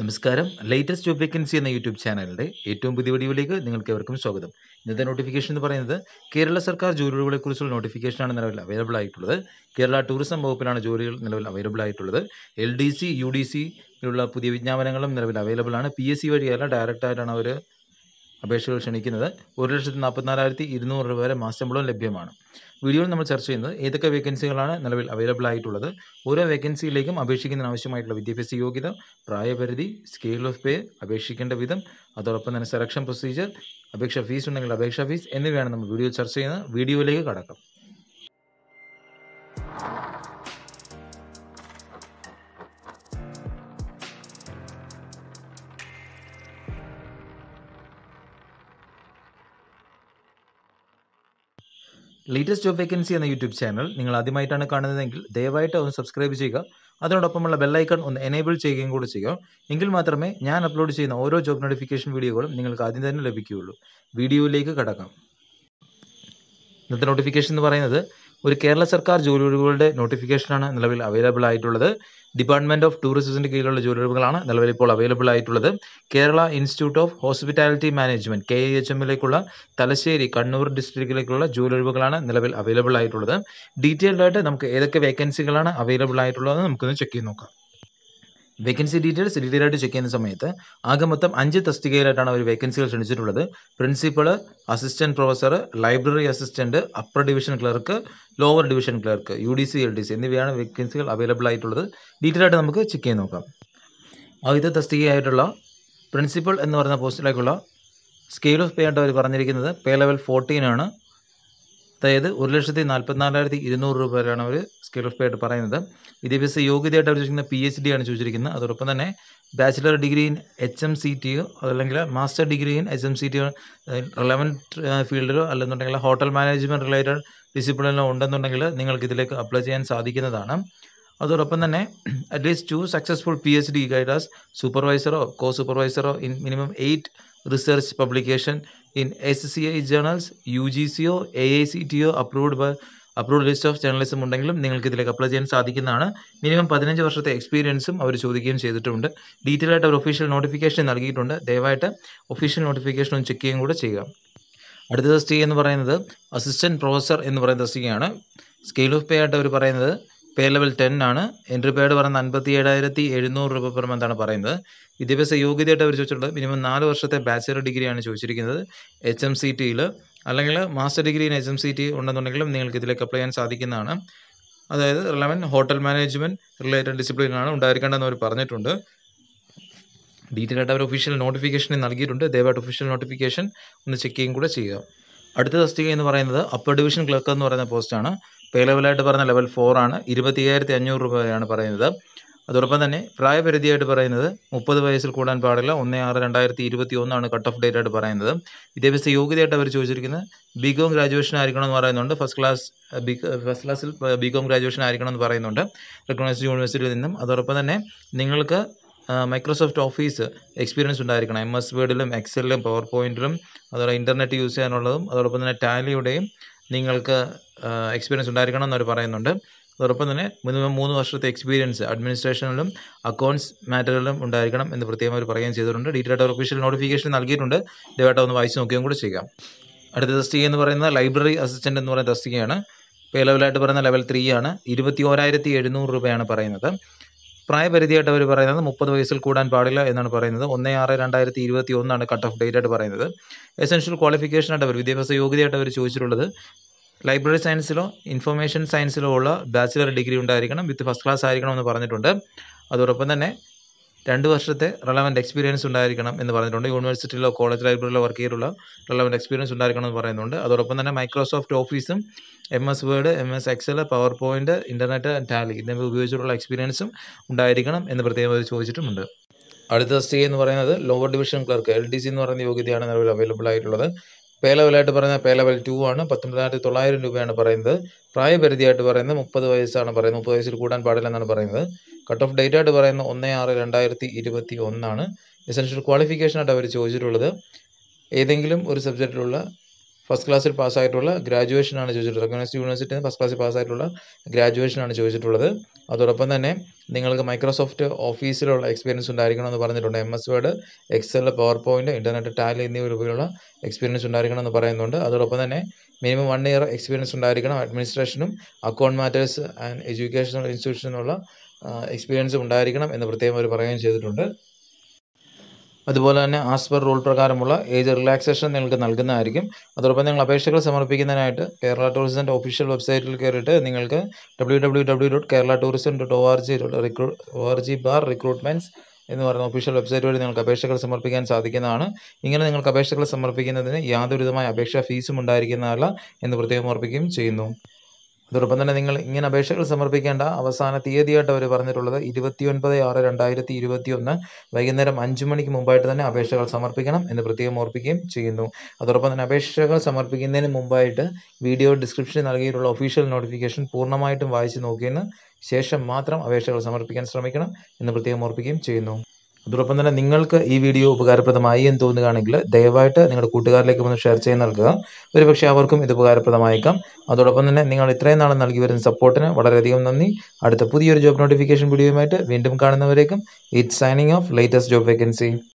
നമസ്കാരം latest job vacancy എന്ന YouTube ചാനലിന്റെ ഏറ്റവും പുതിയ വീഡിയോയിലേക്ക് നിങ്ങൾക്ക് എവർക്കും സ്വാഗതം ഇന്നത്തെ നോട്ടിഫിക്കേഷൻ എന്ന് പറയുന്നത് കേരള സർക്കാർ നോട്ടിഫിക്കേഷൻ ആണ് നിലവിൽ അവൈലബിൾ ആയിട്ടുള്ളത് കേരള ടൂറിസം വകുപ്പിലാണ് ജോലികൾ നിലവിൽ അവൈലബിൾ ആയിട്ടുള്ളത് L D C U D സിയിലുള്ള പുതിയ വിജ്ഞാപനങ്ങളും നിലവിൽ അവൈലബിൾ ആണ് പി എസ് സി വഴിയല്ല ഡയറക്റ്റായിട്ടാണ് അവർ അപേക്ഷകൾ ക്ഷണിക്കുന്നത് ഒരു ലക്ഷത്തി നാൽപ്പത്തിനാലായിരത്തി ഇരുന്നൂറ് രൂപ വരെ മാസം ലഭ്യമാണ് വീഡിയോയിൽ നമ്മൾ ചർച്ച ചെയ്യുന്നത് ഏതൊക്കെ വേക്കൻസികളാണ് നിലവിൽ അവൈലബിൾ ആയിട്ടുള്ളത് ഓരോ വേക്കൻസിയിലേക്കും അപേക്ഷിക്കുന്നതിന് ആവശ്യമായിട്ടുള്ള വിദ്യാഭ്യാസ യോഗ്യത പ്രായപരിധി സ്കെയിൽ ഓഫ് പേ അപേക്ഷിക്കേണ്ട വിധം അതോടൊപ്പം തന്നെ സെലക്ഷൻ പ്രൊസീജിയർ അപേക്ഷ ഫീസ് ഉണ്ടെങ്കിൽ അപേക്ഷാ ഫീസ് എന്നിവയാണ് നമ്മൾ വീഡിയോ ചർച്ച ചെയ്യുന്നത് വീഡിയോയിലേക്ക് കടക്കാം ലേറ്റസ്റ്റ് ജോബ് വേക്കൻസി എന്ന യൂട്യൂബ് ചാനൽ നിങ്ങൾ ആദ്യമായിട്ടാണ് കാണുന്നതെങ്കിൽ ദയവായിട്ട് ഒന്ന് സബ്സ്ക്രൈബ് ചെയ്യുക അതിനോടൊപ്പമുള്ള ബെല്ലൈക്കൺ ഒന്ന് എനേബിൾ ചെയ്യുകയും കൂടി ചെയ്യുക എങ്കിൽ മാത്രമേ ഞാൻ അപ്ലോഡ് ചെയ്യുന്ന ഓരോ ജോബ് നോട്ടിഫിക്കേഷൻ വീഡിയോകളും നിങ്ങൾക്ക് ആദ്യം തന്നെ ലഭിക്കുകയുള്ളൂ വീഡിയോയിലേക്ക് കടക്കാം ഇന്നത്തെ നോട്ടിഫിക്കേഷൻ എന്ന് പറയുന്നത് ഒരു കേരള സർക്കാർ ഒഴിവുകളുടെ നോട്ടിഫിക്കേഷനാണ് നിലവിൽ അവൈലബിൾ ആയിട്ടുള്ളത് ഡിപ്പാർട്ട്മെന്റ് ഓഫ് ടൂറിസത്തിന്റെ കീഴിലുള്ള ജോലികളാണ് നിലവിൽ ഇപ്പോൾ അവൈലബിൾ ആയിട്ടുള്ളത് Kerala institute of hospitality management K H എമ്മിലേക്കുള്ള തലശ്ശേരി കണ്ണൂർ ഡിസ്ട്രിക്റ്റിലേക്കുള്ള ജോലികളാണ് നിലവിൽ അവൈലബിൾ ആയിട്ടുള്ളത് ഡീറ്റെയിൽഡ് ആയിട്ട് നമുക്ക് ഏതൊക്കെ വേക്കൻസികളാണ് അവൈലബിൾ ആയിട്ടുള്ളത് നമുക്കൊന്ന് ചെക്ക് ചെയ്ത് നോക്കാം വേക്കൻസി ഡീറ്റെയിൽസ് ഡീറ്റെയിൽ ആയിട്ട് ചെക്ക് ചെയ്യുന്ന സമയത്ത് ആകെ മൊത്തം അഞ്ച് തസ്തികയിലായിട്ടാണ് അവർ വേക്കൻസികൾ ക്ഷണിച്ചിട്ടുള്ളത് principal assistant professor library assistant upper division clerk lower division clerk U D C L D C എന്നിവയാണ് വേക്കൻസികൾ അവൈലബിൾ ആയിട്ടുള്ളത് ഡീറ്റെയിൽ ആയിട്ട് നമുക്ക് ചെക്ക് ചെയ്യാൻ നോക്കാം ആദ്യത്തെ തസ്തികയായിട്ടുള്ള പ്രിൻസിപ്പൾ എന്ന് പറയുന്ന പോസ്റ്റിലേക്കുള്ള സ്കെയിൽ ഓഫ് പേ ആയിട്ട് അവർ പറഞ്ഞിരിക്കുന്നത് പേ ലെവൽ ഫോർട്ടീൻ ആണ് അതായത് ഒരു ലക്ഷത്തി നാൽപ്പത്തിനാലായിരത്തി ഇരുന്നൂറ് രൂപ വരെയാണ് അവർ സ്കിൽ ഓഫ് പേ ആയിട്ട് പറയുന്നത് വിദ്യാഭ്യാസ യോഗ്യതയായിട്ട് അവർ ചോദിക്കുന്നത് പി എച്ച് ഡി ആണ് ചോദിച്ചിരിക്കുന്നത് അതോടൊപ്പം തന്നെ bachelor degree in H M C ടിയോ അതല്ലെങ്കിൽ master degree in H M C T relevant ഫീൽഡിലോ അല്ലെന്നുണ്ടെങ്കിൽ ഹോട്ടൽ മാനേജ്മെൻറ്റ് റിലേറ്റഡ് ഡിസിപ്ലിനോ ഉണ്ടെന്നുണ്ടെങ്കിൽ നിങ്ങൾക്ക് ഇതിലേക്ക് അപ്ലൈ ചെയ്യാൻ സാധിക്കുന്നതാണ് അതോടൊപ്പം തന്നെ at least two successful P H D guide as സൂപ്പർവൈസറോ കോ സൂപ്പർവൈസറോ in minimum eight research publication in SCI journals, UGCO, AICTO approved by approved list of journalism ഉണ്ടെങ്കിലും നിങ്ങൾക്ക് ഇതിലേക്ക് അപ്ലൈ ചെയ്യാൻ സാധിക്കുന്നതാണ് മിനിമം പതിനഞ്ച് വർഷത്തെ എക്സ്പീരിയൻസും അവർ ചോദിക്കുകയും ചെയ്തിട്ടുണ്ട് ഡീറ്റെയിൽ ആയിട്ട് അവർ ഒഫീഷ്യൽ നോട്ടിഫിക്കേഷൻ നൽകിയിട്ടുണ്ട് ദയവായിട്ട് ഒഫീഷ്യൽ നോട്ടിഫിക്കേഷൻ ഒന്ന് ചെക്ക് ചെയ്യുകയും കൂടെ ചെയ്യുക അടുത്ത തസ്തിക എന്ന് പറയുന്നത് അസിസ്റ്റന്റ് പ്രൊഫസർ എന്ന് പറയുന്ന തസ്തികയാണ് സ്കെയിൽ ഓഫ് പേ ആയിട്ട് അവർ പറയുന്നത് പേ ലെവൽ ടെൻ ആണ് എൻട്രി പേഡ് പറയുന്നത് അൻപത്തി ഏഴായിരത്തി എഴുന്നൂറ് രൂപ പെർ മന്ത് ആണ് പറയുന്നത് വിദ്യാഭ്യാസ യോഗ്യതയായിട്ട് അവർ ചോദിച്ചിട്ടുള്ളത് മിനിമം നാല് വർഷത്തെ ബാച്ചിലർ ഡിഗ്രിയാണ് ചോദിച്ചിരിക്കുന്നത് എച്ച് എം സി ടിയിൽ അല്ലെങ്കിൽ master degree in H M C T ഉണ്ടെന്നുണ്ടെങ്കിലും നിങ്ങൾക്ക് ഇതിലേക്ക് അപ്ലൈ ചെയ്യാൻ സാധിക്കുന്നതാണ് അതായത് റിലവൻറ്റ് ഹോട്ടൽ മാനേജ്മെൻറ്റ് റിലേറ്റഡ് ഡിസിപ്ലിനാണ് ഉണ്ടായിരിക്കേണ്ടതെന്ന് അവർ പറഞ്ഞിട്ടുണ്ട് ഡീറ്റെയിൽ ആയിട്ട് അവർ ഒഫീഷ്യൽ നോട്ടിഫിക്കേഷൻ നൽകിയിട്ടുണ്ട് ദയവായിട്ട് ഒഫീഷ്യൽ നോട്ടിഫിക്കേഷൻ ഒന്ന് ചെക്ക് ചെയ്യും കൂടെ ചെയ്യുക അടുത്ത തസ്തിക എന്ന് പറയുന്നത് അപ്പർ ഡിവിഷൻ ക്ലർക്ക് എന്ന് പറയുന്ന പോസ്റ്റാണ് പേ ലെവലായിട്ട് പറഞ്ഞ ലെവൽ ഫോർ ആണ് ഇരുപത്തി ഏഴായിരത്തി അഞ്ഞൂറ് രൂപയാണ് പറയുന്നത് അതോടൊപ്പം തന്നെ പ്രായപരിധിയായിട്ട് പറയുന്നത് മുപ്പത് വയസ്സിൽ കൂടാൻ പാടില്ല ഒന്ന് ആറ് രണ്ടായിരത്തി ഇരുപത്തി ഒന്നാണ് കട്ട് ഓഫ് ഡേറ്റ് ആയിട്ട് പറയുന്നത് വിദ്യാഭ്യാസ യോഗ്യതയായിട്ട് അവർ ചോദിച്ചിരിക്കുന്നത് ബികോം ഗ്രാജുവേഷൻ ആയിരിക്കണം എന്ന് പറയുന്നുണ്ട് ഫസ്റ്റ് ക്ലാസ് ഫസ്റ്റ് ക്ലാസ്സിൽ ബികോം ഗ്രാജുവേഷൻ ആയിരിക്കണം എന്ന് പറയുന്നുണ്ട് റെക്കഗ്നൈസ്ഡ് യൂണിവേഴ്സിറ്റിയിൽ നിന്നും അതോടൊപ്പം തന്നെ നിങ്ങൾക്ക് മൈക്രോസോഫ്റ്റ് ഓഫീസ് എക്സ്പീരിയൻസ് ഉണ്ടായിരിക്കണം എം എസ് വേർഡിലും എക്സലിലും പവർ പോയിന്റിലും അതുപോലെ ഇൻ്റർനെറ്റ് യൂസ് ചെയ്യാനുള്ളതും അതോടൊപ്പം തന്നെ ടാലിയുടെയും നിങ്ങൾക്ക് എക്സ്പീരിയൻസ് ഉണ്ടായിരിക്കണം എന്നവർ പറയുന്നുണ്ട് അതോടൊപ്പം തന്നെ മിനിമം മൂന്ന് വർഷത്തെ എക്സ്പീരിയൻസ് അഡ്മിനിസ്ട്രേഷനിലും അക്കൗണ്ട്സ് മാറ്ററിലും ഉണ്ടായിരിക്കണം എന്ന് പ്രത്യേകം അവർ പറയുകയും ചെയ്തിട്ടുണ്ട് ഡീറ്റെയിൽഡ് ഒഫീഷ്യൽ നോട്ടിഫിക്കേഷൻ നൽകിയിട്ടുണ്ട് ദയവായിട്ട് ഒന്ന് വായിച്ച് നോക്കുകയും കൂടി ചെയ്യാം അടുത്ത തസ്തിക എന്ന് പറയുന്നത് ലൈബ്രറി അസിസ്റ്റൻ്റ് എന്ന് പറയുന്ന തസ്തികയാണ് പേ ലെവലായിട്ട് പറയുന്ന ലെവൽ ത്രീ ആണ് ഇരുപത്തി ഓരായിരത്തി എഴുന്നൂറ് രൂപയാണ് പറയുന്നത് പ്രായപരിധിയായിട്ട് അവർ പറയുന്നത് മുപ്പത് വയസ്സിൽ കൂടാൻ പാടില്ല എന്നാണ് പറയുന്നത് ഒന്ന് ആറ് രണ്ടായിരത്തി ഇരുപത്തി ഒന്നാണ് കട്ട് ഓഫ് ഡേറ്റ് ആയിട്ട് പറയുന്നത് എസെൻഷ്യൽ ക്വാളിഫിക്കേഷൻ ആയിട്ട് അവർ വിദ്യാഭ്യാസ യോഗ്യതയായിട്ട് അവർ ചോദിച്ചിട്ടുള്ളത് ലൈബ്രറി സയൻസിലോ ഇൻഫർമേഷൻ സയൻസിലോ ഉള്ള ബാച്ചിലർ ഡിഗ്രി ഉണ്ടായിരിക്കണം വിത്ത് ഫസ്റ്റ് ക്ലാസ് ആയിരിക്കണം എന്ന് പറഞ്ഞിട്ടുണ്ട് അതോടൊപ്പം തന്നെ രണ്ട് വർഷത്തെ റെലവൻറ്റ് എക്സ്പീരിയൻസ് ഉണ്ടായിരിക്കണം എന്ന് പറഞ്ഞിട്ടുണ്ട് യൂണിവേഴ്സിറ്റിയിലോ കോളേജ് ലൈബ്രറിയിലോ വർക്ക് ചെയ്തിട്ടുള്ള റെലവൻറ്റ് എക്സ്പീരിയൻസ് ഉണ്ടായിരിക്കണം എന്ന് പറയുന്നുണ്ട് അതോടൊപ്പം തന്നെ മൈക്രോസോഫ്റ്റ് ഓഫീസും M S word M S excel power point internet Tally എന്നിവ ഉപയോഗിച്ചിട്ടുള്ള എക്സ്പീരിയൻസും ഉണ്ടായിരിക്കണം എന്ന് പ്രത്യേകം ചോദിച്ചിട്ടുമുണ്ട് അടുത്ത തസ്തിക എന്ന് പറയുന്നത് lower division clerk L D C എന്ന് പറയുന്ന യോഗ്യതയാണ് നിലവിൽ അവൈലബിൾ ആയിട്ടുള്ളത് പേ ലെവലായിട്ട് പറയുന്നത് പേ ലെവൽ ടു ആണ് പത്തൊമ്പതിനായിരത്തി തൊള്ളായിരം രൂപയാണ് പറയുന്നത് പ്രായപരിധിയായിട്ട് പറയുന്നത് മുപ്പത് വയസ്സാണ് പറയുന്നത് മുപ്പത് വയസ്സിൽ കൂടാൻ പാടില്ല എന്നാണ് പറയുന്നത് കട്ട് ഓഫ് ഡേറ്റ് ആയിട്ട് പറയുന്ന ഒന്ന് ആറ് രണ്ടായിരത്തി ഇരുപത്തി ഒന്നാണ് എസൻഷ്യൽ ക്വാളിഫിക്കേഷനായിട്ട് അവർ ചോദിച്ചിട്ടുള്ളത് ഏതെങ്കിലും ഒരു സബ്ജക്റ്റിലുള്ള ഫസ്റ്റ് ക്ലാസ്സിൽ പാസ്സായിട്ടുള്ള ഗ്രാജുവേഷനാണ് ചോദിച്ചിട്ടുള്ളത് റെക്കഗ്നൈസ്ഡ് യൂണിവേഴ്സിറ്റി ഫസ്റ്റ് ക്ലാസ്സിൽ പാസ്സായിട്ടുള്ള ഗ്രാജുവേഷനാണ് ചോദിച്ചിട്ടുള്ളത് അതോടൊപ്പം തന്നെ നിങ്ങൾക്ക് മൈക്രോസോഫ്റ്റ് ഓഫീസിലുള്ള എക്സ്പീരിയൻസ് ഉണ്ടായിരിക്കണം എന്ന് പറഞ്ഞിട്ടുണ്ട് M S word excel power point internet Tally എന്നിവ രൂപയിലുള്ള എക്സ്പീരിയൻസ് ഉണ്ടായിരിക്കണം എന്ന് പറയുന്നുണ്ട് അതോടൊപ്പം തന്നെ മിനിമം വൺ ഇയർ എക്സ്പീരിയൻസ് ഉണ്ടായിരിക്കണം അഡ്മിനിസ്ട്രേഷനും അക്കൗണ്ട് മാറ്റേഴ്സ് ആൻഡ് എഡ്യൂക്കേഷണൽ ഇൻസ്റ്റിറ്റ്യൂഷനുള്ള എക്സ്പീരിയൻസും ഉണ്ടായിരിക്കണം എന്ന് പ്രത്യേകം അവർ പറയുകയും ചെയ്തിട്ടുണ്ട് അതുപോലെ തന്നെ ആസ് പെർ റൂൾ പ്രകാരമുള്ള ഏജ് റിലാക്സേഷൻ നിങ്ങൾക്ക് നൽകുന്നതായിരിക്കും അതോടൊപ്പം നിങ്ങൾ അപേക്ഷകൾ സമർപ്പിക്കുന്നതിനായിട്ട് കേരള ടൂറിസത്തിൻ്റെ ഒഫീഷ്യൽ വെബ്സൈറ്റിൽ കയറിയിട്ട് നിങ്ങൾക്ക് W W W dot Kerala tourism dot O R G റിക്രൂ O R G bar recruitments എന്ന് പറയുന്ന ഒഫീഷ്യൽ വെബ്സൈറ്റ് വഴി നിങ്ങൾക്ക് അപേക്ഷകൾ സമർപ്പിക്കാൻ സാധിക്കുന്നതാണ് ഇങ്ങനെ നിങ്ങൾക്ക് അപേക്ഷകൾ സമർപ്പിക്കുന്നതിന് യാതൊരുവിധമായ അപേക്ഷാ ഫീസും ഉണ്ടായിരിക്കുന്നതല്ല എന്ന് പ്രത്യേകം ഓർപ്പിക്കുകയും ചെയ്യുന്നു അതോടൊപ്പം തന്നെ നിങ്ങൾ ഇങ്ങനെ അപേക്ഷകൾ സമർപ്പിക്കേണ്ട അവസാന തീയതിയായിട്ട് അവർ പറഞ്ഞിട്ടുള്ളത് ഇരുപത്തിയൊൻപത് ആറ് രണ്ടായിരത്തി ഇരുപത്തി ഒന്ന് വൈകുന്നേരം അഞ്ചു മണിക്ക് മുമ്പായിട്ട് തന്നെ അപേക്ഷകൾ സമർപ്പിക്കണം എന്ന് പ്രത്യേകം ഓർപ്പിക്കുകയും ചെയ്യുന്നു അതോടൊപ്പം തന്നെ അപേക്ഷകൾ സമർപ്പിക്കുന്നതിന് മുമ്പായിട്ട് വീഡിയോ ഡിസ്ക്രിപ്ഷനിൽ നൽകിയിട്ടുള്ള ഒഫീഷ്യൽ നോട്ടിഫിക്കേഷൻ പൂർണ്ണമായിട്ടും വായിച്ച് നോക്കിയതിന് ശേഷം മാത്രം അപേക്ഷകൾ സമർപ്പിക്കാൻ ശ്രമിക്കണം എന്ന് പ്രത്യേകം ഓർപ്പിക്കുകയും ചെയ്യുന്നു അതോടൊപ്പം തന്നെ നിങ്ങൾക്ക് ഈ വീഡിയോ ഉപകാരപ്രദമായി എന്ന് തോന്നുകയാണെങ്കിൽ ദയവായിട്ട് നിങ്ങളുടെ കൂട്ടുകാരിലേക്ക് ഒന്ന് ഷെയർ ചെയ്ത് നൽകുക ഒരുപക്ഷെ അവർക്കും ഇത് ഉപകാരപ്രദമായേക്കാം അതോടൊപ്പം തന്നെ നിങ്ങൾ ഇത്രയും നാളും നൽകി വരുന്ന സപ്പോർട്ടിന് വളരെയധികം നന്ദി അടുത്ത പുതിയൊരു ജോബ് നോട്ടിഫിക്കേഷൻ വീഡിയോയുമായിട്ട് വീണ്ടും കാണുന്നവരേക്കും it signing off latest job vacancy